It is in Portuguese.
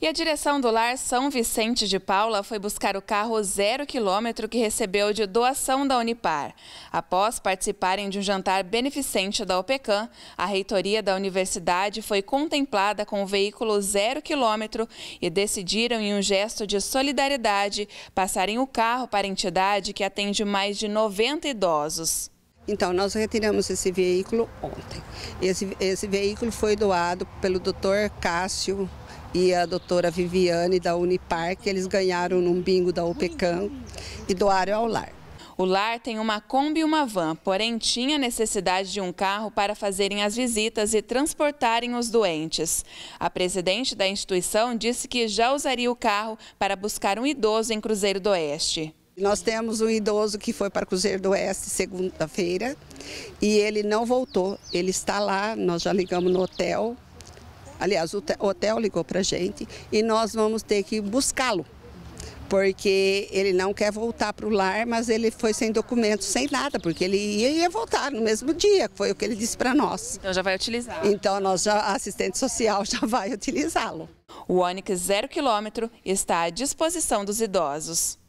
E a direção do Lar São Vicente de Paula foi buscar o carro zero quilômetro que recebeu de doação da Unipar. Após participarem de um jantar beneficente da OPECAM, a reitoria da universidade foi contemplada com o veículo zero quilômetro e decidiram, em um gesto de solidariedade, passarem o carro para a entidade que atende mais de 90 idosos. Então, nós retiramos esse veículo ontem. Esse, esse veículo foi doado pelo doutor Cássio e a doutora Viviane da Unipar, que eles ganharam num bingo da UPECAM e doaram ao lar. O lar tem uma Kombi e uma van, porém tinha necessidade de um carro para fazerem as visitas e transportarem os doentes. A presidente da instituição disse que já usaria o carro para buscar um idoso em Cruzeiro do Oeste. Nós temos um idoso que foi para Cruzeiro do Oeste segunda-feira e ele não voltou. Ele está lá, nós já ligamos no hotel. Aliás, o hotel ligou para a gente e nós vamos ter que buscá-lo, porque ele não quer voltar para o lar, mas ele foi sem documento, sem nada, porque ele ia e ia voltar no mesmo dia, foi o que ele disse para nós. Então já vai utilizar. Então nós já, a assistente social já vai utilizá-lo. O Onix zero quilômetro está à disposição dos idosos.